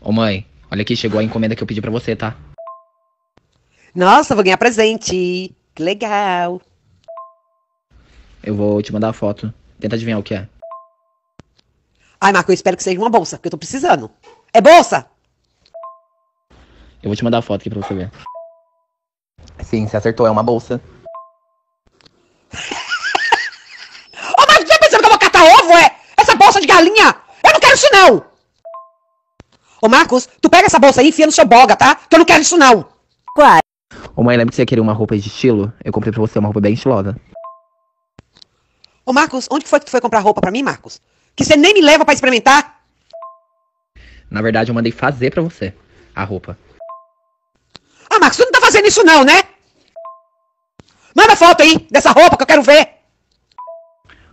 Ô mãe, olha aqui, chegou a encomenda que eu pedi para você, tá? Nossa, vou ganhar presente. Que legal. Eu vou te mandar a foto. Tenta adivinhar o que é. Ai, Marco, eu espero que seja uma bolsa, porque eu tô precisando. É bolsa! Eu vou te mandar a foto aqui pra você ver. Sim, você acertou, é uma bolsa. Ô, Marco, você tá pensando que eu vou catar ovo, é? Essa bolsa de galinha! Eu não quero isso, não! Ô Marcos, tu pega essa bolsa aí e enfia no seu boga, tá? Que eu não quero isso não. Qual? Ô mãe, lembra que você queria uma roupa de estilo? Eu comprei pra você uma roupa bem estilosa. Ô Marcos, onde foi que tu foi comprar roupa pra mim, Marcos? Que você nem me leva para experimentar? Na verdade, eu mandei fazer pra você a roupa. Ah, Marcos, tu não tá fazendo isso não, né? Manda foto aí dessa roupa que eu quero ver.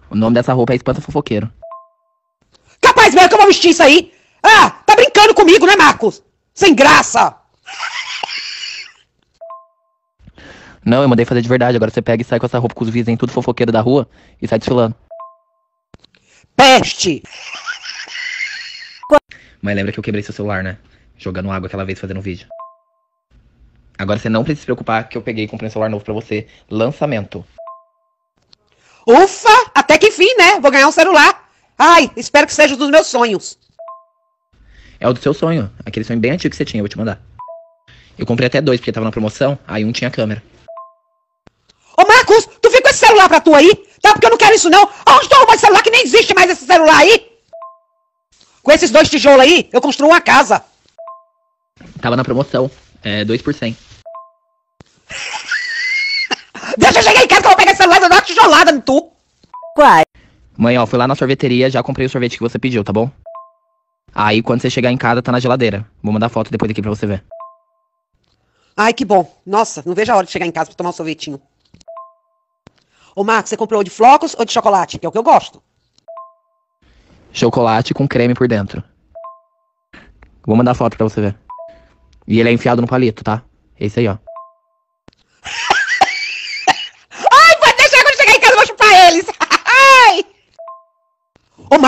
O nome dessa roupa é Espanta Fofoqueiro. Capaz mesmo que eu vou vestir isso aí. Ah, tá brincando comigo, né, Marcos? Sem graça! Não, eu mandei fazer de verdade. Agora você pega e sai com essa roupa com os vizinhos, tudo fofoqueiro da rua, e sai desfilando. Peste! Mas lembra que eu quebrei seu celular, né? Jogando água aquela vez fazendo vídeo. Agora você não precisa se preocupar que eu peguei e comprei um celular novo para você. Lançamento. Ufa! Até que enfim, né? Vou ganhar um celular. Ai, espero que seja um dos meus sonhos. É o do seu sonho. Aquele sonho bem antigo que você tinha, eu vou te mandar. Eu comprei até dois, porque tava na promoção, aí um tinha câmera. Ô Marcos, tu fica com esse celular pra tu aí? Tá? Porque eu não quero isso não. Aonde tu arrumou esse celular que nem existe mais esse celular aí? Com esses dois tijolos aí, eu construo uma casa. Tava na promoção. É, 2 por 100. Deixa eu chegar em casa que eu vou pegar esse celular e dar uma tijolada no tu. Uai. Mãe, ó, fui lá na sorveteria, já comprei o sorvete que você pediu, tá bom? Aí quando você chegar em casa, tá na geladeira. Vou mandar foto depois daqui pra você ver. Ai, que bom. Nossa, não vejo a hora de chegar em casa pra tomar um sorvetinho. Ô, Marcos, você comprou de flocos ou de chocolate? Que é o que eu gosto. Chocolate com creme por dentro. Vou mandar foto pra você ver. E ele é enfiado no palito, tá? Esse aí, ó.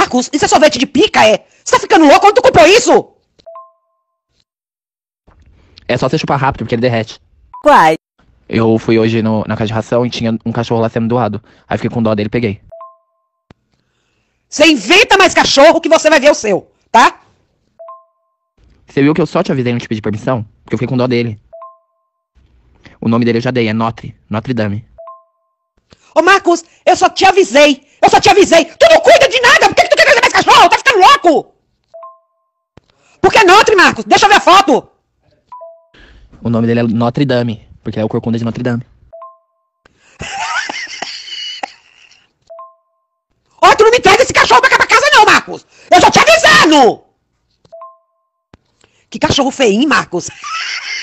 Marcos, isso é sorvete de pica, é? Você tá ficando louco? Onde tu comprou isso? É só você chupar rápido, porque ele derrete. Uai. Eu fui hoje no, na casa de ração e tinha um cachorro lá sendo doado. Aí fiquei com dó dele e peguei. Você inventa mais cachorro que você vai ver o seu, tá? Você viu que eu só te avisei não te tipo pedi permissão? Porque eu fiquei com dó dele. O nome dele eu já dei, é Notre, Notre Dame. Ô Marcos, eu só te avisei! Eu só te avisei! Tu não cuida de nada! Por que louco? Por que Notre, Marcos? Deixa eu ver a foto! O nome dele é Notre Dame, porque é o corcunda de Notre Dame. Ó, tu não me traz esse cachorro pra cá pra casa não, Marcos! Eu já te avisando! Que cachorro feio, hein, Marcos?